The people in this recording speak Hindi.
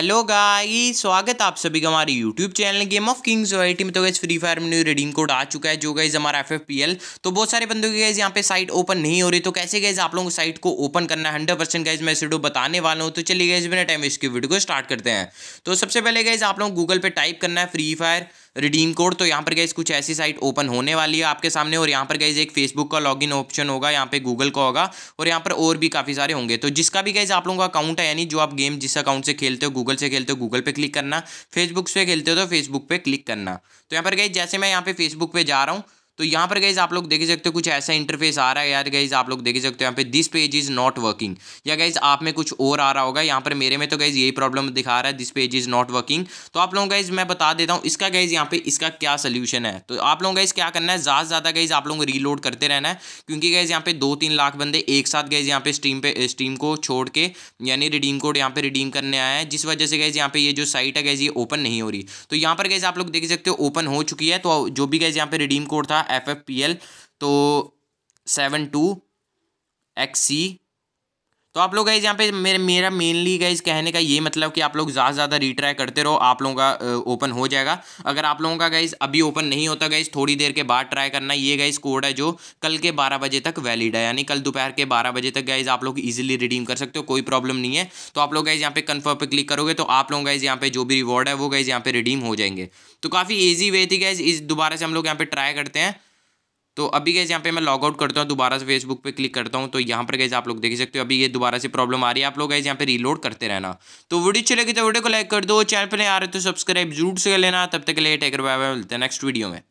हेलो गाई स्वागत आप सभी का हमारे YouTube channel game of kings YT में तो गैस फ्री फायर में न्यू रिडीम कोड आ चुका है जो गैस हमारा एफ एफ पी एल तो बहुत सारे बंदों की गैस यहाँ पे साइट ओपन नहीं हो रही तो कैसे गैस आप लोगों को साइट को ओपन करना है हंड्रेड परसेंट गैस मैं सीडो बताने वाला हूँ तो चलिए गैस बिना टाइम इसकी वीडियो को स्टार्ट करते हैं तो सबसे पहले गैस आप लोग गूगल पर टाइप करना है फ्री फायर रिडीम कोड तो यहाँ पर गए कुछ ऐसी साइट ओपन होने वाली है आपके सामने और यहाँ पर गए एक फेसबुक का लॉगिन ऑप्शन होगा यहाँ पे गूगल का होगा और यहाँ पर और भी काफ़ी सारे होंगे तो जिसका भी गए आप लोगों का अकाउंट है यानी जो आप गेम जिस अकाउंट से खेलते हो गूगल से खेलते हो गूगल पे क्लिक करना फेसबुक से खेलते हो तो फेसबुक पे क्लिक करना तो यहाँ पर गए जैसे मैं यहाँ पे फेसबुक पे जा रहा हूँ तो यहाँ पर गाइज आप लोग देख सकते हो कुछ ऐसा इंटरफेस आ रहा है यार गाइज आप लोग देख सकते हो यहाँ पे this page is not working या गाइज आप में कुछ और आ रहा होगा यहाँ पर मेरे में तो गाइज यही प्रॉब्लम दिखा रहा है this page is not working तो आप लोगों गाइज मैं बता देता हूँ इसका गाइज यहाँ पे इसका क्या सोल्यूशन है तो आप लोगों गाइज क्या करना है ज़्यादा से ज़्यादा गाइज आप लोग रीलोड करते रहना है क्योंकि गाइज यहाँ पे दो तीन लाख बंदे एक साथ गाइज यहाँ पे स्ट्रीम पे स्ट्रीम को छोड़ के यानी रिडीम कोड यहाँ पे रिडीम करने आया है जिस वजह से गाइज यहाँ पे ये जो साइट है गाइज ये ओपन नहीं हो रही तो यहाँ पर गाइज आप लोग देख सकते हो ओपन हो चुकी है तो जो भी गाइज यहाँ पे रिडीम कोड था एफ एफ पी एल तो सेवन टू एक्स सी तो आप लोग गाइज यहाँ पे मेरे मेरा मेनली गाइज कहने का ये मतलब कि आप लोग ज़्यादा से ज़्यादा रिट्राई करते रहो आप लोगों का ओपन हो जाएगा अगर आप लोगों का गाइज अभी ओपन नहीं होता गाइज थोड़ी देर के बाद ट्राई करना ये गाइज कोड है जो कल के बारह बजे तक वैलिड है यानी कल दोपहर के बारह बजे तक गाइज आप लोग ईजिली रिडीम कर सकते हो कोई प्रॉब्लम नहीं है तो आप लोग गाइज यहाँ पे कन्फर्म पर क्लिक करोगे तो आप लोग गाइज यहाँ पे जो भी रिवॉर्ड है वो गाइज यहाँ पे रिडीम हो जाएंगे तो काफ़ी ईजी वे थी गाइज इस दोबारा से हम लोग यहाँ पे ट्राई करते हैं तो अभी कैसे यहाँ पे मैं लॉग आउट करता हूँ दोबारा से फेसबुक पे क्लिक करता हूँ तो यहाँ पर कैसे आप लोग देख सकते हो अभी ये दोबारा से प्रॉब्लम आ रही है आप लोग गैस यहाँ पे रीलोड करते रहना तो वीडियो चलेगी तो वीडियो को लाइक कर दो चैनल पर नहीं आ रहे तो सब्सक्राइब जरूर से कर लेना तब तक के लिए टेकर बाय मिलते हैं नेक्स्ट वीडियो में